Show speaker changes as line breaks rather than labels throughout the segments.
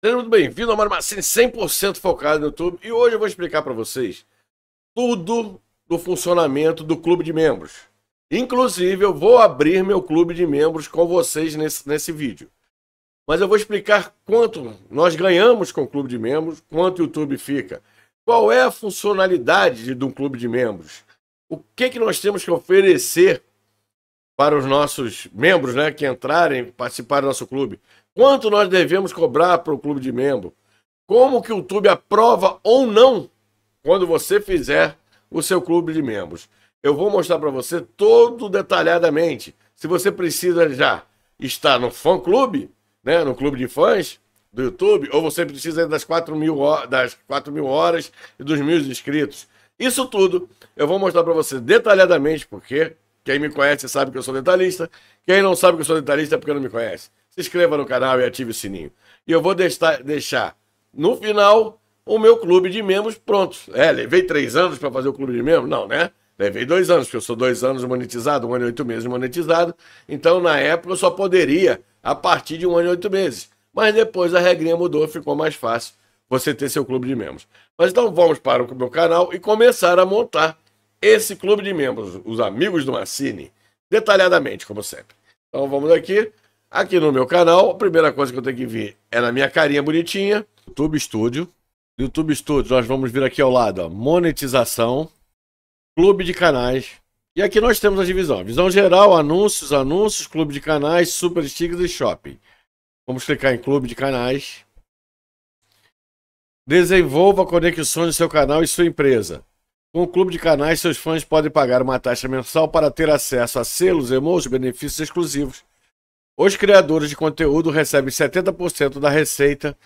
Seja muito bem-vindo ao Mário Massini 100% focado no YouTube e hoje eu vou explicar para vocês tudo do funcionamento do clube de membros. Inclusive, eu vou abrir meu clube de membros com vocês nesse, nesse vídeo. Mas eu vou explicar quanto nós ganhamos com o clube de membros, quanto o YouTube fica, qual é a funcionalidade de um clube de membros, o que, que nós temos que oferecer para os nossos membros né, que entrarem, participarem do nosso clube Quanto nós devemos cobrar para o clube de membro? Como que o YouTube aprova ou não quando você fizer o seu clube de membros? Eu vou mostrar para você todo detalhadamente. Se você precisa já estar no fã clube, né, no clube de fãs do YouTube, ou você precisa das 4 mil, das 4 mil horas e dos mil inscritos. Isso tudo eu vou mostrar para você detalhadamente, porque quem me conhece sabe que eu sou dentalista. Quem não sabe que eu sou dentalista é porque não me conhece. Se inscreva no canal e ative o sininho. E eu vou deixar no final o meu clube de membros pronto. É, levei três anos para fazer o clube de membros? Não, né? Levei dois anos, porque eu sou dois anos monetizado, um ano e oito meses monetizado. Então, na época, eu só poderia a partir de um ano e oito meses. Mas depois a regrinha mudou, ficou mais fácil você ter seu clube de membros. Mas então vamos para o meu canal e começar a montar esse clube de membros, os amigos do Massini, detalhadamente, como sempre. Então vamos aqui. Aqui no meu canal, a primeira coisa que eu tenho que vir é na minha carinha bonitinha, YouTube Studio. YouTube Studio, nós vamos vir aqui ao lado, ó, monetização, clube de canais. E aqui nós temos a divisão. Visão geral, anúncios, anúncios, clube de canais, super stickers e shopping. Vamos clicar em clube de canais. Desenvolva conexões do seu canal e sua empresa. Com o Clube de Canais, seus fãs podem pagar uma taxa mensal para ter acesso a selos, emojis, benefícios exclusivos. Os criadores de conteúdo recebem 70% da receita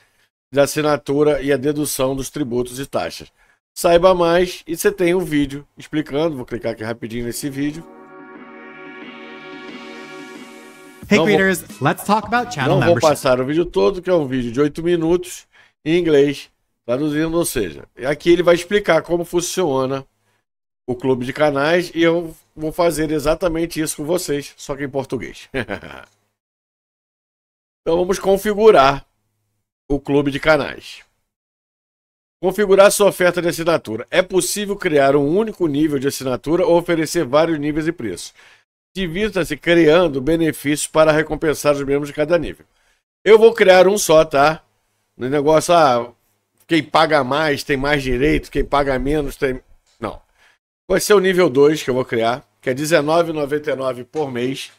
da assinatura e a dedução dos tributos e taxas. Saiba mais e você tem um vídeo explicando. Vou clicar aqui rapidinho nesse vídeo. Hey não creators, vou, let's talk about channel não membership. Não vou passar o vídeo todo, que é um vídeo de 8 minutos em inglês Traduzindo, ou seja, aqui ele vai explicar como funciona o clube de canais e eu vou fazer exatamente isso com vocês, só que em português. então vamos configurar o clube de canais. Configurar sua oferta de assinatura. É possível criar um único nível de assinatura ou oferecer vários níveis e preços. Divida-se criando benefícios para recompensar os membros de cada nível. Eu vou criar um só, tá? No negócio, ah, quem paga mais tem mais direito, quem paga menos tem. Não. Vai ser o nível 2 que eu vou criar, que é R$19,99 por mês.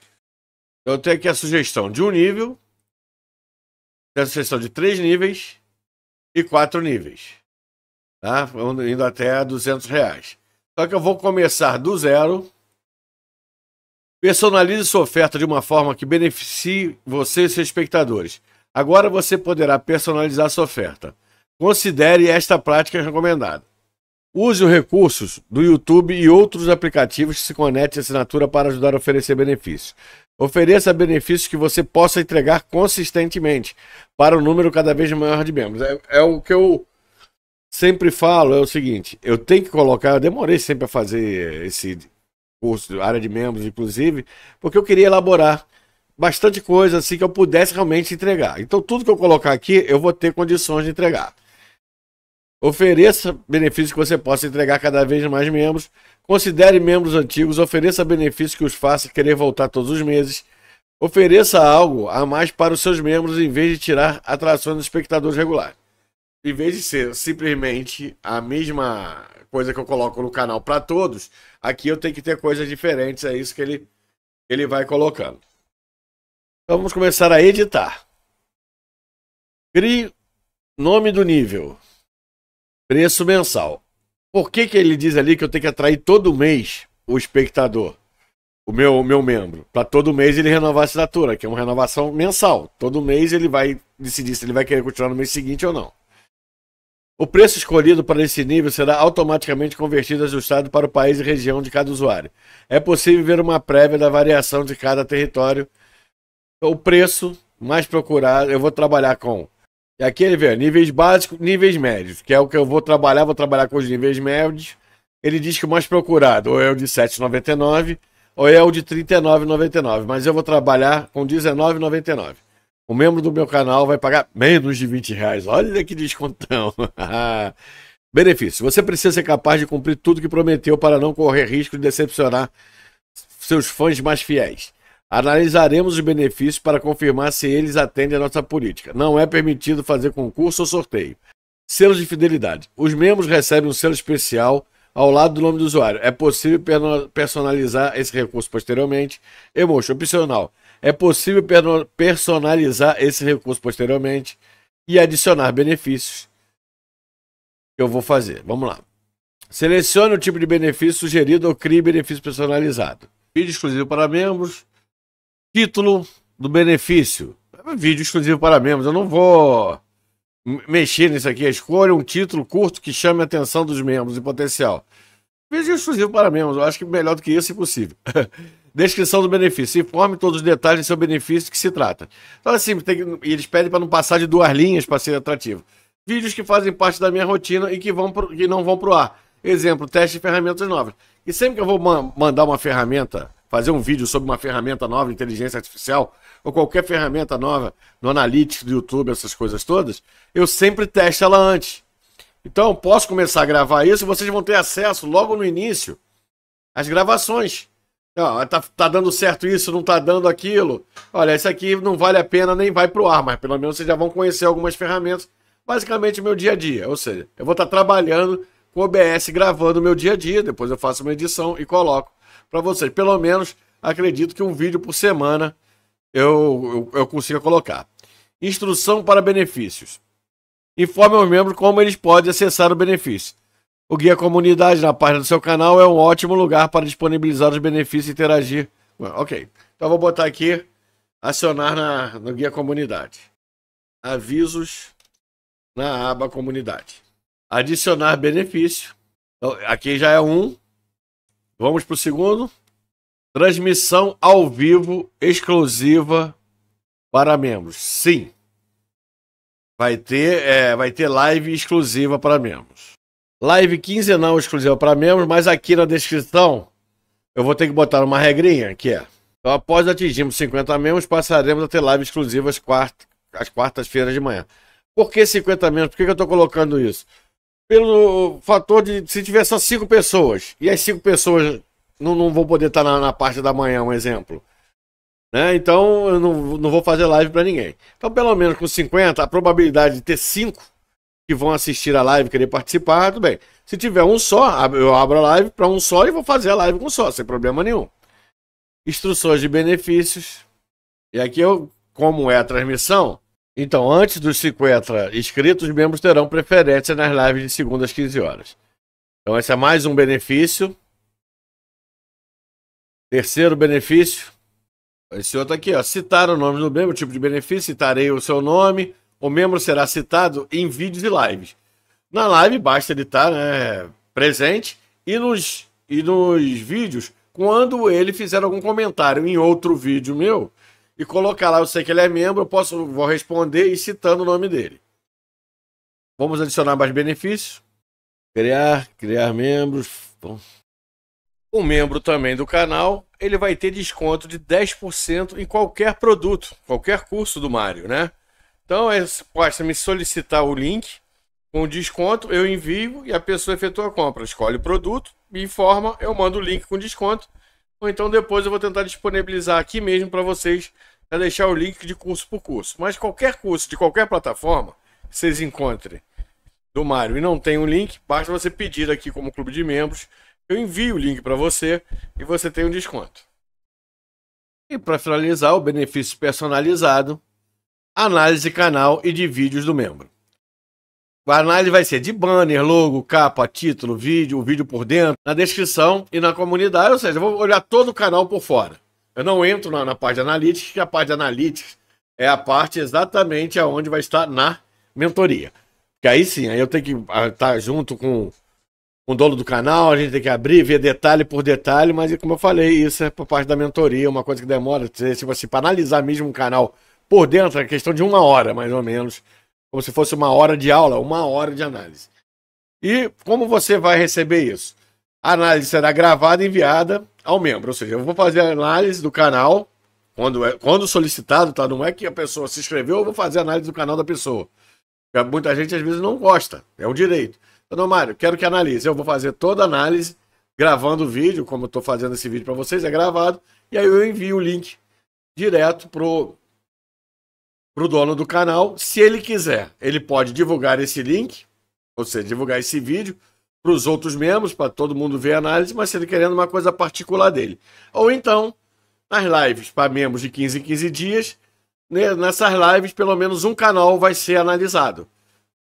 Eu tenho aqui a sugestão de um nível, tem a sugestão de três níveis e quatro níveis. Tá? Indo até 200 reais. Só que eu vou começar do zero. Personalize sua oferta de uma forma que beneficie você e seus espectadores. Agora você poderá personalizar sua oferta. Considere esta prática recomendada. Use os recursos do YouTube e outros aplicativos que se conectem à assinatura para ajudar a oferecer benefícios. Ofereça benefícios que você possa entregar consistentemente para um número cada vez maior de membros. É, é o que eu sempre falo, é o seguinte, eu tenho que colocar, eu demorei sempre a fazer esse curso, de área de membros, inclusive, porque eu queria elaborar bastante coisa assim que eu pudesse realmente entregar. Então tudo que eu colocar aqui, eu vou ter condições de entregar. Ofereça benefícios que você possa entregar cada vez mais membros. Considere membros antigos, ofereça benefícios que os faça querer voltar todos os meses. Ofereça algo a mais para os seus membros em vez de tirar atrações dos espectadores regulares. Em vez de ser simplesmente a mesma coisa que eu coloco no canal para todos, aqui eu tenho que ter coisas diferentes, é isso que ele, ele vai colocando. Então vamos começar a editar. Crie nome do nível. Preço mensal. Por que, que ele diz ali que eu tenho que atrair todo mês o espectador, o meu, o meu membro? Para todo mês ele renovar a assinatura, que é uma renovação mensal. Todo mês ele vai decidir se ele vai querer continuar no mês seguinte ou não. O preço escolhido para esse nível será automaticamente convertido e ajustado para o país e região de cada usuário. É possível ver uma prévia da variação de cada território. O preço mais procurado, eu vou trabalhar com e aqui ele vê níveis básicos, níveis médios, que é o que eu vou trabalhar, vou trabalhar com os níveis médios. Ele diz que o mais procurado ou é o de 7,99 ou é o de 39,99, mas eu vou trabalhar com 19,99. O membro do meu canal vai pagar menos de 20 reais. Olha que descontão. Benefício. Você precisa ser capaz de cumprir tudo que prometeu para não correr risco de decepcionar seus fãs mais fiéis. Analisaremos os benefícios para confirmar se eles atendem à nossa política. Não é permitido fazer concurso ou sorteio. Selos de fidelidade. Os membros recebem um selo especial ao lado do nome do usuário. É possível personalizar esse recurso posteriormente. Emotion opcional. É possível personalizar esse recurso posteriormente e adicionar benefícios. Eu vou fazer. Vamos lá. Selecione o tipo de benefício sugerido ou crie benefício personalizado. Vídeo exclusivo para membros, Título do benefício. É vídeo exclusivo para membros. Eu não vou mexer nisso aqui. Escolha um título curto que chame a atenção dos membros e potencial. Vídeo exclusivo para membros. Eu acho que melhor do que isso é possível. Descrição do benefício. Informe todos os detalhes do seu benefício que se trata. Então, assim, que... eles pedem para não passar de duas linhas para ser atrativo. Vídeos que fazem parte da minha rotina e que, vão pro... que não vão para o ar. Exemplo, teste de ferramentas novas. E sempre que eu vou mandar uma ferramenta fazer um vídeo sobre uma ferramenta nova, inteligência artificial, ou qualquer ferramenta nova no Analytics, do YouTube, essas coisas todas, eu sempre testo ela antes. Então, posso começar a gravar isso, vocês vão ter acesso logo no início às gravações. Não, tá, tá dando certo isso, não tá dando aquilo. Olha, isso aqui não vale a pena nem vai pro ar, mas pelo menos vocês já vão conhecer algumas ferramentas. Basicamente, meu dia a dia. Ou seja, eu vou estar tá trabalhando com o OBS, gravando meu dia a dia. Depois eu faço uma edição e coloco para vocês. Pelo menos acredito que um vídeo por semana eu, eu, eu consiga colocar. Instrução para benefícios. Informe aos membros como eles podem acessar o benefício. O Guia Comunidade na página do seu canal é um ótimo lugar para disponibilizar os benefícios e interagir. Ok, então vou botar aqui acionar na, no Guia Comunidade. Avisos na aba Comunidade. Adicionar benefício. Então, aqui já é um. Vamos para o segundo. Transmissão ao vivo exclusiva para membros. Sim. Vai ter, é, vai ter live exclusiva para membros. Live quinzenal exclusiva para membros, mas aqui na descrição eu vou ter que botar uma regrinha que é. Então, após atingirmos 50 membros, passaremos a ter live exclusiva às, quartas-feiras de manhã. Por que 50 membros? Por que, que eu estou colocando isso? pelo fator de se tiver só cinco pessoas, e as cinco pessoas não, não vou poder estar na, na parte da manhã, um exemplo. Né? Então eu não, não vou fazer live para ninguém. Então, pelo menos com 50, a probabilidade de ter cinco que vão assistir a live querer participar, tudo bem. Se tiver um só, eu abro a live para um só e vou fazer a live com um só, sem problema nenhum. Instruções de benefícios. E aqui eu, como é a transmissão, então, antes dos 50 inscritos, os membros terão preferência nas lives de segunda às 15 horas. Então, esse é mais um benefício. Terceiro benefício. Esse outro aqui, ó. Citar o nome do membro, tipo de benefício, citarei o seu nome. O membro será citado em vídeos e lives. Na live, basta ele estar né, presente e nos, e nos vídeos, quando ele fizer algum comentário em outro vídeo meu, e colocar lá, eu sei que ele é membro, eu posso, vou responder e citando o nome dele. Vamos adicionar mais benefícios. Criar, criar membros. Bom. Um membro também do canal, ele vai ter desconto de 10% em qualquer produto, qualquer curso do Mário, né? Então, é, basta me solicitar o link com desconto, eu envio e a pessoa efetua a compra. Escolhe o produto, me informa, eu mando o link com desconto ou então depois eu vou tentar disponibilizar aqui mesmo para vocês, para deixar o link de curso por curso. Mas qualquer curso, de qualquer plataforma, vocês encontrem do Mário e não tem um link, basta você pedir aqui como clube de membros. Eu envio o link para você e você tem um desconto. E para finalizar, o benefício personalizado, análise canal e de vídeos do membro. A análise vai ser de banner, logo, capa, título, vídeo, o vídeo por dentro, na descrição e na comunidade. Ou seja, eu vou olhar todo o canal por fora. Eu não entro na, na parte de analytics, que a parte de analytics é a parte exatamente aonde vai estar na mentoria. Que aí sim, aí eu tenho que estar ah, tá junto com, com o dono do canal, a gente tem que abrir, ver detalhe por detalhe, mas como eu falei, isso é por parte da mentoria, uma coisa que demora. Se você, para analisar mesmo um canal por dentro, é questão de uma hora, mais ou menos, como se fosse uma hora de aula, uma hora de análise. E como você vai receber isso? A análise será gravada e enviada ao membro, ou seja, eu vou fazer a análise do canal quando, é, quando solicitado, tá? Não é que a pessoa se inscreveu, eu vou fazer a análise do canal da pessoa. Muita gente às vezes não gosta, é o direito. Então, Mário, quero que analise. Eu vou fazer toda a análise gravando o vídeo, como eu estou fazendo esse vídeo para vocês, é gravado, e aí eu envio o link direto pro para o dono do canal, se ele quiser. Ele pode divulgar esse link, ou seja, divulgar esse vídeo para os outros membros, para todo mundo ver a análise, mas se ele querendo uma coisa particular dele. Ou então, nas lives para membros de 15 em 15 dias, né, nessas lives pelo menos um canal vai ser analisado,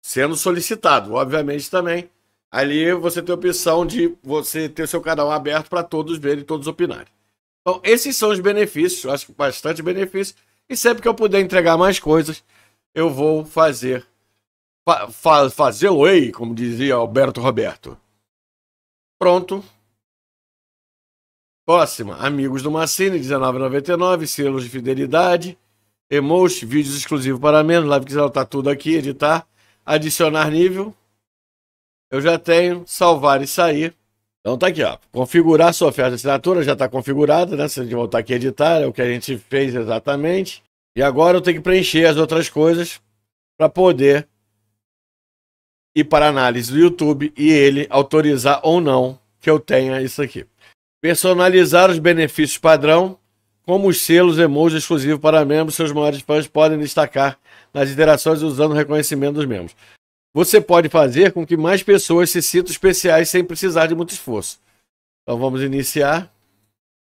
sendo solicitado, obviamente também. Ali você tem a opção de você ter o seu canal aberto para todos verem, todos opinarem. Então, esses são os benefícios, eu acho que bastante benefício. E sempre que eu puder entregar mais coisas, eu vou fazer. Fa, fa Fazê-lo-ei, como dizia Alberto Roberto. Pronto. Próxima. Amigos do Massini, R$19,99. Selos de fidelidade. Emoji, vídeos exclusivos para menos. Live quiser tá tudo aqui, editar. Adicionar nível. Eu já tenho. Salvar e sair. Então tá aqui, ó. Configurar sua oferta de assinatura já está configurada, né? Se a gente voltar aqui editar, é o que a gente fez exatamente. E agora eu tenho que preencher as outras coisas para poder ir para análise do YouTube e ele autorizar ou não que eu tenha isso aqui. Personalizar os benefícios padrão, como os selos emojis exclusivos para membros, seus maiores fãs podem destacar nas interações usando o reconhecimento dos membros você pode fazer com que mais pessoas se sintam especiais sem precisar de muito esforço. Então vamos iniciar.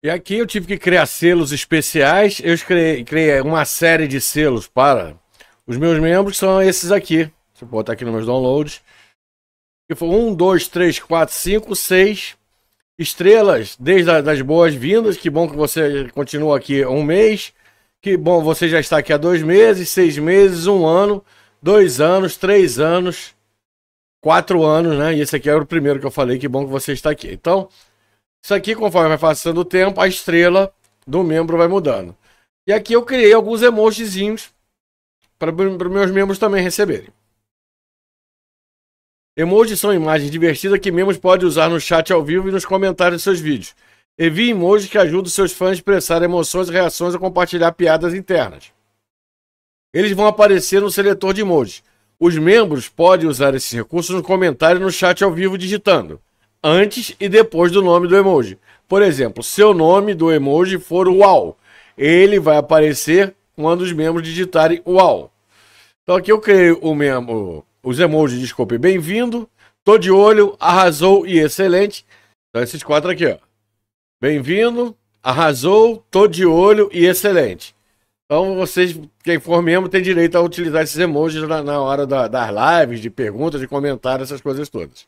E aqui eu tive que criar selos especiais. Eu criei, uma série de selos para os meus membros, são esses aqui. Deixa eu botar aqui nos meus downloads. Que foi 1, 2, 3, 4, 5, 6 estrelas, desde as boas-vindas. Que bom que você continua aqui um mês. Que bom, você já está aqui há dois meses, seis meses, um ano dois anos, três anos, quatro anos, né? E esse aqui era é o primeiro que eu falei, que bom que você está aqui. Então, isso aqui, conforme vai passando o tempo, a estrela do membro vai mudando. E aqui eu criei alguns emojizinhos para os meus membros também receberem. Emojis são imagens divertidas que membros podem usar no chat ao vivo e nos comentários de seus vídeos. Envie emojis que ajudam seus fãs a expressar emoções, reações e compartilhar piadas internas eles vão aparecer no seletor de emojis. Os membros podem usar esses recursos no comentário e no chat ao vivo digitando antes e depois do nome do emoji. Por exemplo, se o nome do emoji for UAU, ele vai aparecer quando os membros digitarem UAU. Então aqui eu criei o mesmo, os emojis, desculpe, bem-vindo, tô de olho, arrasou e excelente. Então esses quatro aqui, ó. Bem-vindo, arrasou, tô de olho e excelente. Então vocês, quem for membro, tem direito a utilizar esses emojis na, na hora da, das lives, de perguntas, de comentários, essas coisas todas.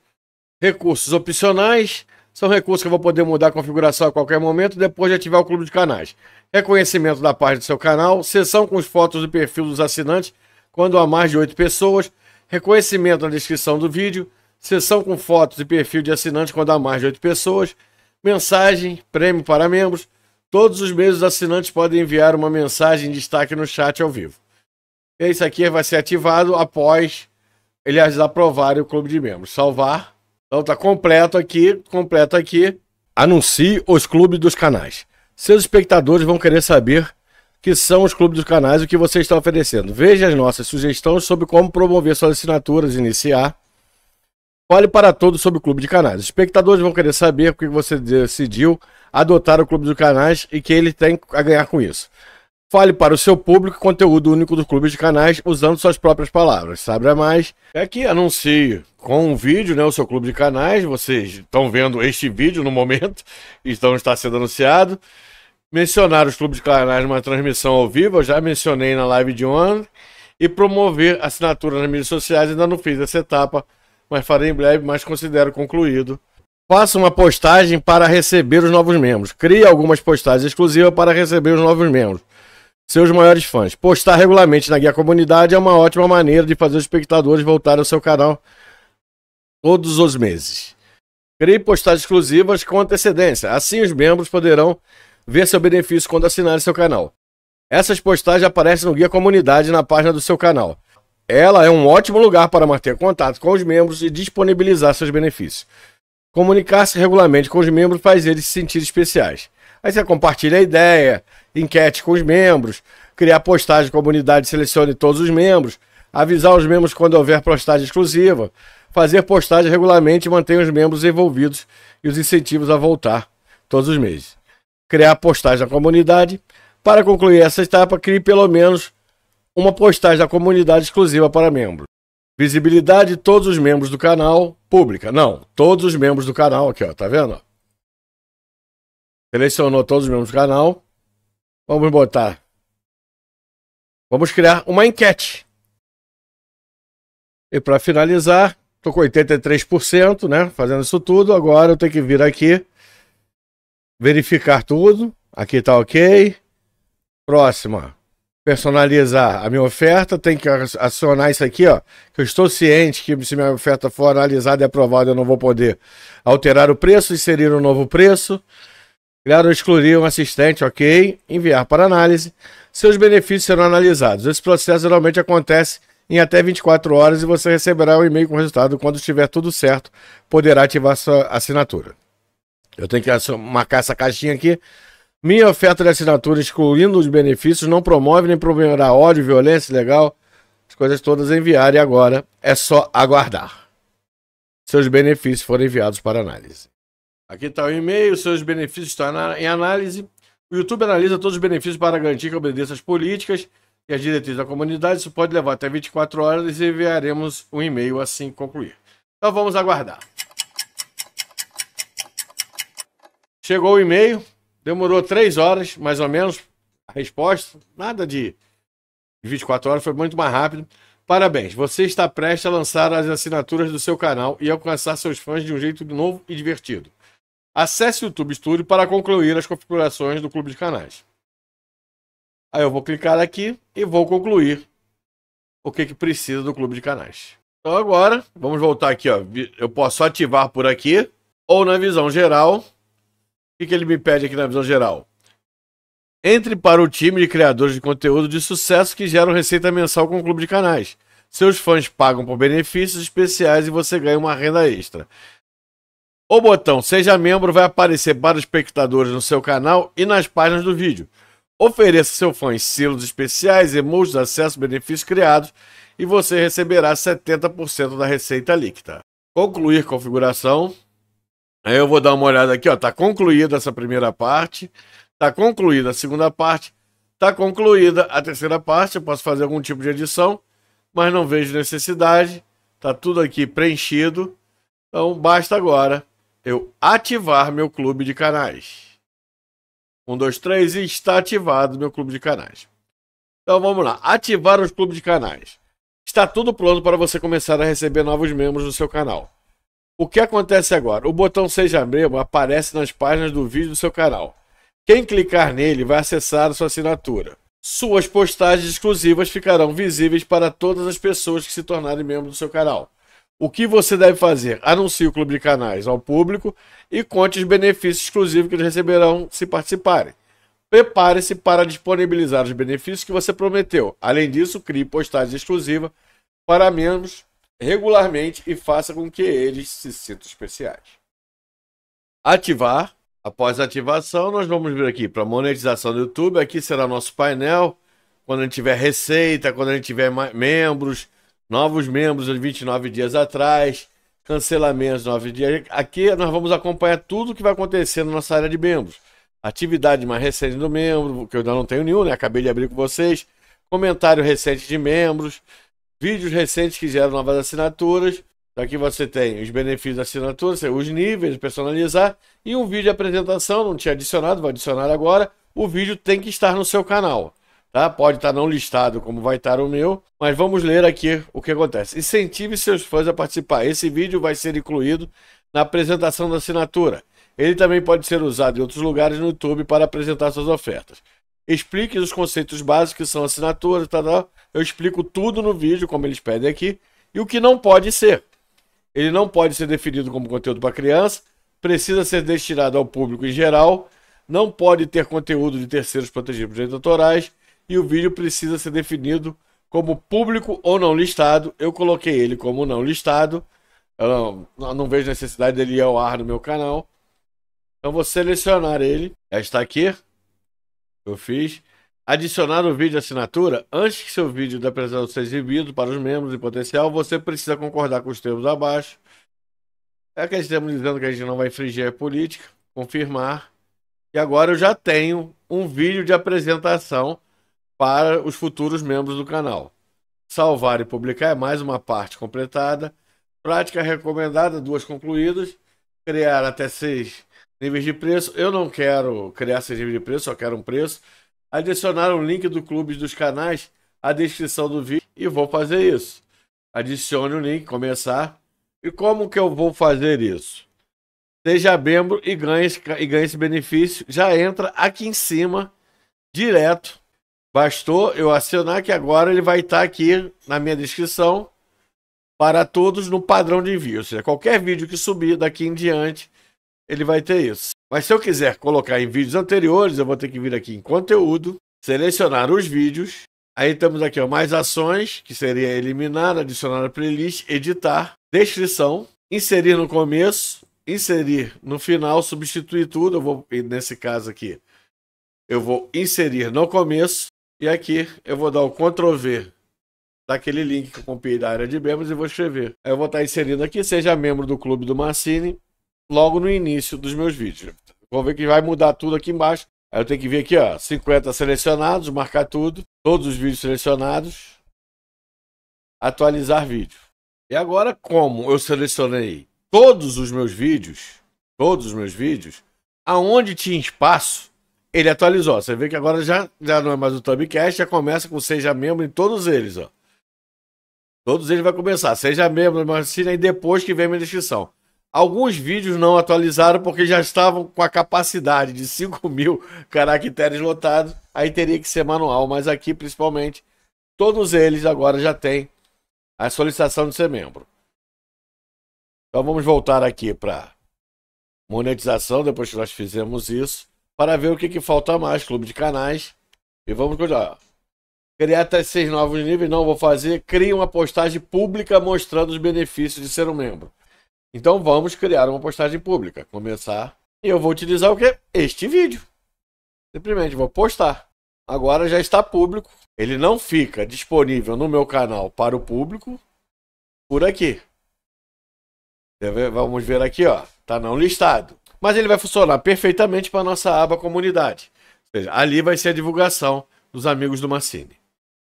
Recursos opcionais são recursos que eu vou poder mudar a configuração a qualquer momento depois de ativar o clube de canais. Reconhecimento da página do seu canal, sessão com as fotos do perfil dos assinantes quando há mais de oito pessoas, reconhecimento na descrição do vídeo, sessão com fotos e perfil de assinantes quando há mais de oito pessoas, mensagem, prêmio para membros, Todos os meses os assinantes podem enviar uma mensagem em destaque no chat ao vivo. Esse aqui vai ser ativado após eles aprovarem o clube de membros. Salvar. Então tá completo aqui, completo aqui. Anuncie os clubes dos canais. Seus espectadores vão querer saber que são os clubes dos canais o que você está oferecendo. Veja as nossas sugestões sobre como promover suas assinaturas, iniciar. Fale para todos sobre o clube de canais. Os espectadores vão querer saber o que você decidiu adotar o Clube dos Canais e que ele tem a ganhar com isso. Fale para o seu público conteúdo único do Clube de canais usando suas próprias palavras. Sabe mais? É que anuncie com um vídeo, né? O seu clube de canais. Vocês estão vendo este vídeo no momento, então está sendo anunciado. Mencionar os clubes de canais numa transmissão ao vivo, eu já mencionei na live de ontem. E promover assinatura nas mídias sociais, ainda não fiz essa etapa, mas farei em breve, mas considero concluído Faça uma postagem para receber os novos membros. Crie algumas postagens exclusivas para receber os novos membros. Seus maiores fãs. Postar regularmente na guia comunidade é uma ótima maneira de fazer os espectadores voltarem ao seu canal todos os meses. Crie postagens exclusivas com antecedência. Assim os membros poderão ver seu benefício quando assinarem seu canal. Essas postagens aparecem no guia comunidade na página do seu canal. Ela é um ótimo lugar para manter contato com os membros e disponibilizar seus benefícios. Comunicar-se regularmente com os membros faz eles se sentir especiais. Aí você compartilha a ideia, enquete com os membros, criar postagem comunidade selecione todos os membros, avisar os membros quando houver postagem exclusiva, fazer postagem regularmente e manter os membros envolvidos e os incentivos a voltar todos os meses. Criar postagem na comunidade. Para concluir essa etapa, crie pelo menos uma postagem da comunidade exclusiva para membros. Visibilidade todos os membros do canal, pública. Não, todos os membros do canal aqui, ó, tá vendo? Selecionou todos os membros do canal. Vamos botar. Vamos criar uma enquete. E para finalizar, tô com 83%, né, fazendo isso tudo. Agora eu tenho que vir aqui verificar tudo. Aqui tá OK. Próxima personalizar a minha oferta, tem que acionar isso aqui, ó, que eu estou ciente que se minha oferta for analisada e aprovada, eu não vou poder alterar o preço, inserir um novo preço, criar ou excluir um assistente, ok, enviar para análise, seus benefícios serão analisados. Esse processo geralmente acontece em até 24 horas e você receberá o um e-mail com o resultado. Quando estiver tudo certo, poderá ativar sua assinatura. Eu tenho que marcar essa caixinha aqui minha oferta de assinatura, excluindo os benefícios, não promove nem promoverá ódio, violência, legal. As coisas todas enviarem agora. É só aguardar. Seus benefícios foram enviados para análise. Aqui está o e-mail, seus benefícios estão em análise. O YouTube analisa todos os benefícios para garantir que obedeça as políticas e as diretrizes da comunidade. Isso pode levar até 24 horas e enviaremos um e-mail assim que concluir. Então vamos aguardar. Chegou o e-mail. Demorou três horas, mais ou menos, a resposta. Nada de 24 horas, foi muito mais rápido. Parabéns, você está prestes a lançar as assinaturas do seu canal e alcançar seus fãs de um jeito novo e divertido. Acesse o YouTube Studio para concluir as configurações do clube de canais. Aí eu vou clicar aqui e vou concluir o que, que precisa do clube de canais. Então agora, vamos voltar aqui, ó. Eu posso ativar por aqui ou na visão geral que, que ele me pede aqui na visão geral? Entre para o time de criadores de conteúdo de sucesso que geram receita mensal com o clube de canais. Seus fãs pagam por benefícios especiais e você ganha uma renda extra. O botão Seja Membro vai aparecer para os espectadores no seu canal e nas páginas do vídeo. Ofereça seus fãs selos especiais, emojis, acesso, benefícios criados e você receberá 70% da receita líquida. Concluir configuração. Aí eu vou dar uma olhada aqui, ó. Tá concluída essa primeira parte, tá concluída a segunda parte, tá concluída a terceira parte. Eu posso fazer algum tipo de edição, mas não vejo necessidade. Tá tudo aqui preenchido. Então basta agora eu ativar meu clube de canais. Um, dois, três e está ativado meu clube de canais. Então vamos lá, ativar os clubes de canais. Está tudo pronto para você começar a receber novos membros do seu canal. O que acontece agora? O botão Seja Membro aparece nas páginas do vídeo do seu canal. Quem clicar nele vai acessar a sua assinatura. Suas postagens exclusivas ficarão visíveis para todas as pessoas que se tornarem membros do seu canal. O que você deve fazer? Anuncie o clube de canais ao público e conte os benefícios exclusivos que eles receberão se participarem. Prepare-se para disponibilizar os benefícios que você prometeu. Além disso, crie postagem exclusiva para membros regularmente e faça com que eles se sintam especiais. Ativar. Após a ativação, nós vamos vir aqui para monetização do YouTube. Aqui será nosso painel. Quando a gente tiver receita, quando a gente tiver membros, novos membros de 29 dias atrás, cancelamentos 9 dias. Aqui nós vamos acompanhar tudo o que vai acontecer na nossa área de membros. Atividade mais recente do membro, que eu ainda não tenho nenhum, né? Acabei de abrir com vocês. Comentário recente de membros Vídeos recentes que geram novas assinaturas. Então, aqui você tem os benefícios da assinatura, os níveis, personalizar e um vídeo de apresentação. Não tinha adicionado, vou adicionar agora. O vídeo tem que estar no seu canal. Tá? Pode estar não listado como vai estar o meu, mas vamos ler aqui o que acontece. Incentive seus fãs a participar. Esse vídeo vai ser incluído na apresentação da assinatura. Ele também pode ser usado em outros lugares no YouTube para apresentar suas ofertas. Explique os conceitos básicos que são assinaturas, tá, Tá, eu explico tudo no vídeo, como eles pedem aqui, e o que não pode ser. Ele não pode ser definido como conteúdo para criança, precisa ser destinado ao público em geral, não pode ter conteúdo de terceiros protegidos por direitos autorais, e o vídeo precisa ser definido como público ou não listado. Eu coloquei ele como não listado. Eu não, eu não vejo necessidade dele ir ao ar no meu canal. Então vou selecionar ele. Já está aqui. Eu fiz adicionar o vídeo assinatura, antes que seu vídeo da apresentação seja exibido para os membros e potencial, você precisa concordar com os termos abaixo. É que estamos dizendo que a gente não vai infringir a política, confirmar. E agora eu já tenho um vídeo de apresentação para os futuros membros do canal. Salvar e publicar é mais uma parte completada. Prática recomendada, duas concluídas. Criar até seis níveis de preço. Eu não quero criar seis níveis de preço, só quero um preço adicionar um link do clube dos canais à descrição do vídeo e vou fazer isso. Adicione o link, começar. E como que eu vou fazer isso? Seja membro e ganhe, e ganhe esse benefício. Já entra aqui em cima, direto. Bastou eu acionar que agora ele vai estar tá aqui na minha descrição para todos no padrão de envio. Ou seja, qualquer vídeo que subir daqui em diante ele vai ter isso. Mas se eu quiser colocar em vídeos anteriores, eu vou ter que vir aqui em conteúdo, selecionar os vídeos. Aí temos aqui ó, mais ações, que seria eliminar, adicionar a playlist, editar, descrição, inserir no começo, inserir no final, substituir tudo. Eu vou, nesse caso aqui, eu vou inserir no começo. E aqui eu vou dar o Ctrl V daquele link que eu copiei da área de membros e vou escrever. Aí eu vou estar inserindo aqui, seja membro do Clube do Massini, logo no início dos meus vídeos. Vou ver que vai mudar tudo aqui embaixo. Aí eu tenho que vir aqui, ó, 50 selecionados, marcar tudo, todos os vídeos selecionados, atualizar vídeo. E agora, como eu selecionei todos os meus vídeos, todos os meus vídeos, aonde tinha espaço, ele atualizou. Você vê que agora já, já não é mais o Tubcast, já começa com Seja Membro em todos eles, ó. Todos eles vai começar. Seja membro, assina e depois que vem a minha descrição. Alguns vídeos não atualizaram porque já estavam com a capacidade de 5 mil caracteres lotados, aí teria que ser manual, mas aqui principalmente, todos eles agora já têm a solicitação de ser membro. Então vamos voltar aqui para monetização, depois que nós fizemos isso, para ver o que, que falta mais, clube de canais, e vamos continuar. Criar até seis novos níveis, não vou fazer. Crie uma postagem pública mostrando os benefícios de ser um membro. Então vamos criar uma postagem pública. Começar. E eu vou utilizar o que? Este vídeo. Simplesmente vou postar. Agora já está público. Ele não fica disponível no meu canal para o público por aqui. vamos ver aqui, ó. Tá não listado. Mas ele vai funcionar perfeitamente para nossa aba comunidade. Ou seja, ali vai ser a divulgação dos amigos do Massini.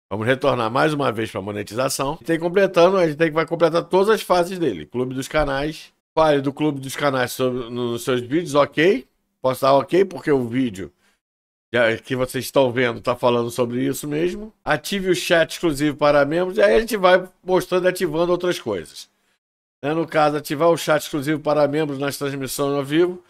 Vamos retornar mais uma vez para a monetização. tem completando, a gente tem que vai completar todas as fases dele. Clube dos canais. Fale do clube dos canais sobre, nos seus vídeos, ok. Posso dar ok, porque o vídeo que vocês estão vendo está falando sobre isso mesmo. Ative o chat exclusivo para membros. E aí a gente vai mostrando e ativando outras coisas. Né, no caso, ativar o chat exclusivo para membros nas transmissões ao vivo.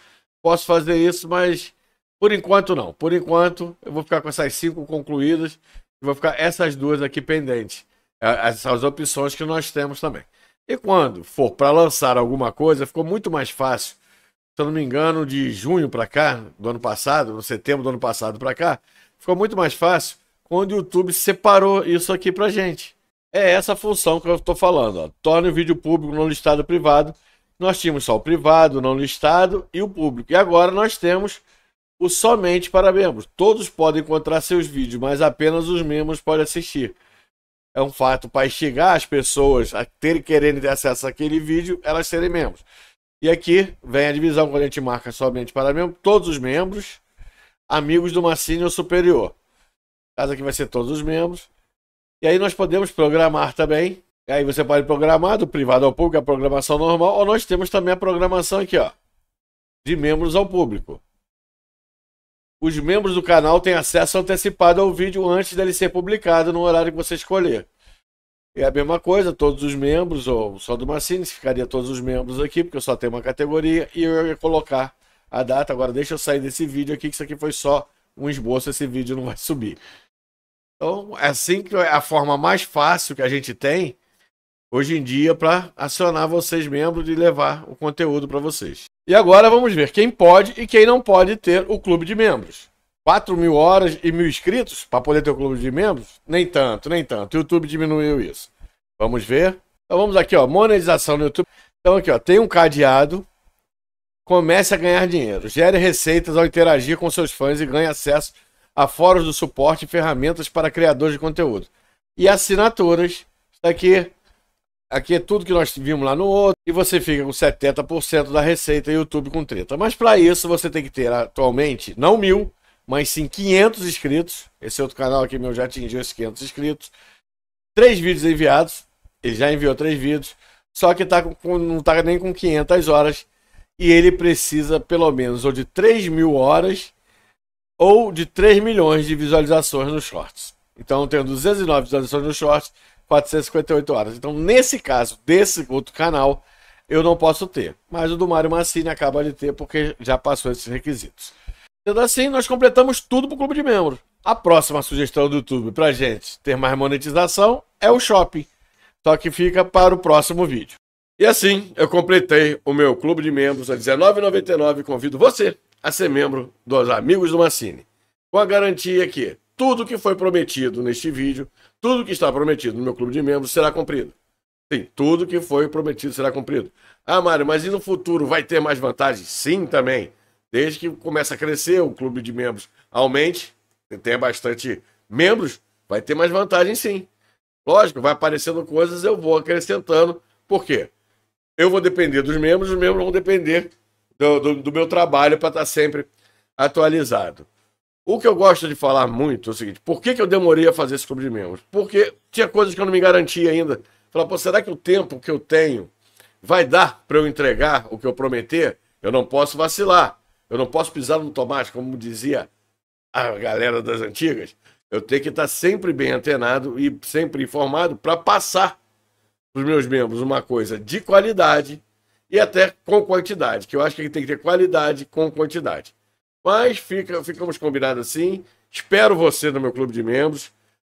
Posso fazer isso, mas por enquanto não. Por enquanto, eu vou ficar com essas cinco concluídas vai ficar essas duas aqui pendentes. É, essas opções que nós temos também. E quando for para lançar alguma coisa, ficou muito mais fácil. Se eu não me engano, de junho para cá, do ano passado, no setembro do ano passado para cá, ficou muito mais fácil quando o YouTube separou isso aqui para gente. É essa função que eu estou falando. Ó. Torne o vídeo público não listado privado. Nós tínhamos só o privado, não listado e o público. E agora nós temos somente para membros. Todos podem encontrar seus vídeos, mas apenas os membros podem assistir. É um fato para chegar as pessoas a terem querendo ter acesso àquele vídeo, elas serem membros. E aqui vem a divisão quando a gente marca somente para membros, todos os membros, amigos do Massinho superior. Caso aqui vai ser todos os membros. E aí nós podemos programar também. E aí você pode programar do privado ao público, a programação normal, ou nós temos também a programação aqui, ó, de membros ao público os membros do canal têm acesso antecipado ao vídeo antes dele ser publicado no horário que você escolher. É a mesma coisa, todos os membros, ou só do Marcini, ficaria todos os membros aqui, porque eu só tenho uma categoria, e eu ia colocar a data. Agora deixa eu sair desse vídeo aqui, que isso aqui foi só um esboço, esse vídeo não vai subir. Então, é assim que é a forma mais fácil que a gente tem hoje em dia para acionar vocês membros e levar o conteúdo para vocês. E agora vamos ver quem pode e quem não pode ter o clube de membros. 4 mil horas e mil inscritos para poder ter o clube de membros? Nem tanto, nem tanto. O YouTube diminuiu isso. Vamos ver. Então vamos aqui, ó. Monetização no YouTube. Então aqui, ó. Tem um cadeado. Comece a ganhar dinheiro. Gere receitas ao interagir com seus fãs e ganhe acesso a fóruns do suporte e ferramentas para criadores de conteúdo. E assinaturas. Está aqui aqui é tudo que nós vimos lá no outro, e você fica com 70% da receita YouTube com 30%. Mas para isso você tem que ter atualmente, não mil, mas sim 500 inscritos. Esse outro canal aqui meu já atingiu esses 500 inscritos. Três vídeos enviados, ele já enviou três vídeos, só que tá com, não está nem com 500 horas. E ele precisa pelo menos ou de 3 mil horas ou de 3 milhões de visualizações nos shorts. Então, tendo 209 visualizações nos shorts, 458 horas. Então, nesse caso, desse outro canal, eu não posso ter. Mas o do Mário Massini acaba de ter porque já passou esses requisitos. Sendo assim, nós completamos tudo para o clube de membros. A próxima sugestão do YouTube para gente ter mais monetização é o shopping. Só que fica para o próximo vídeo. E assim, eu completei o meu clube de membros a R$19,99 e convido você a ser membro dos Amigos do Massini. Com a garantia que tudo que foi prometido neste vídeo tudo que está prometido no meu clube de membros será cumprido. Sim, tudo que foi prometido será cumprido. Ah, Mário, mas e no futuro vai ter mais vantagens? Sim, também. Desde que começa a crescer o clube de membros aumente, tenha bastante membros, vai ter mais vantagens sim. Lógico, vai aparecendo coisas, eu vou acrescentando. Por quê? Eu vou depender dos membros, os membros vão depender do, do, do meu trabalho para estar tá sempre atualizado. O que eu gosto de falar muito é o seguinte: por que, que eu demorei a fazer esse clube de membros? Porque tinha coisas que eu não me garantia ainda. Falar, pô, será que o tempo que eu tenho vai dar para eu entregar o que eu prometer? Eu não posso vacilar. Eu não posso pisar no tomate, como dizia a galera das antigas. Eu tenho que estar sempre bem antenado e sempre informado para passar para os meus membros uma coisa de qualidade e até com quantidade, que eu acho que tem que ter qualidade com quantidade. Mas fica, ficamos combinados assim. Espero você no meu clube de membros.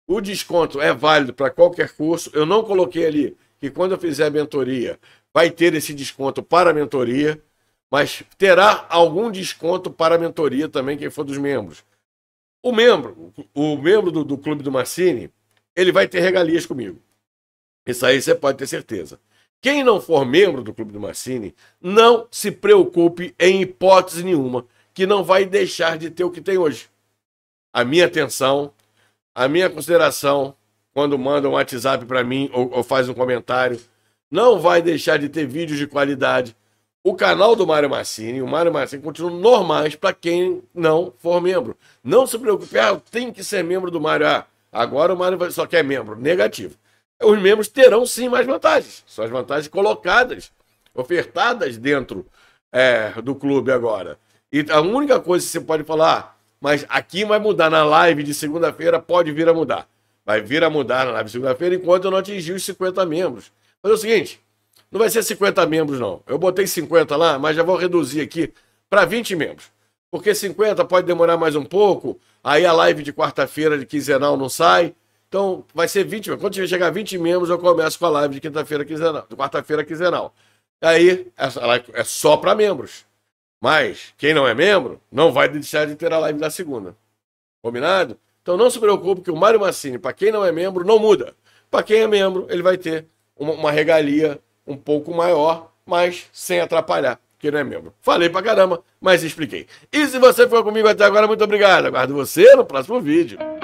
O desconto é válido para qualquer curso. Eu não coloquei ali que quando eu fizer a mentoria, vai ter esse desconto para a mentoria, mas terá algum desconto para a mentoria também, quem for dos membros. O membro, o membro do, do Clube do Massini, ele vai ter regalias comigo. Isso aí você pode ter certeza. Quem não for membro do Clube do Massini, não se preocupe em hipótese nenhuma que não vai deixar de ter o que tem hoje. A minha atenção, a minha consideração, quando manda um WhatsApp para mim ou, ou, faz um comentário, não vai deixar de ter vídeos de qualidade. O canal do Mário Massini, o Mário Massini continua normais para quem não for membro. Não se preocupe, ah, tem que ser membro do Mário. Ah, agora o Mário só quer é membro. Negativo. Os membros terão sim mais vantagens. São as vantagens colocadas, ofertadas dentro é, do clube agora. E a única coisa que você pode falar, ah, mas aqui vai mudar na live de segunda-feira, pode vir a mudar. Vai vir a mudar na live de segunda-feira enquanto eu não atingir os 50 membros. Mas é o seguinte, não vai ser 50 membros não. Eu botei 50 lá, mas já vou reduzir aqui para 20 membros. Porque 50 pode demorar mais um pouco, aí a live de quarta-feira de quinzenal não sai. Então, vai ser 20 Quando chegar a 20 membros, eu começo com a live de quinta-feira quinzenal, de quarta-feira quinzenal. Aí, essa é só para membros. Mas quem não é membro não vai deixar de ter a live da segunda. Combinado? Então não se preocupe que o Mário Massini, para quem não é membro, não muda. Para quem é membro, ele vai ter uma, uma, regalia um pouco maior, mas sem atrapalhar quem não é membro. Falei pra caramba, mas expliquei. E se você ficou comigo até agora, muito obrigado. Aguardo você no próximo vídeo.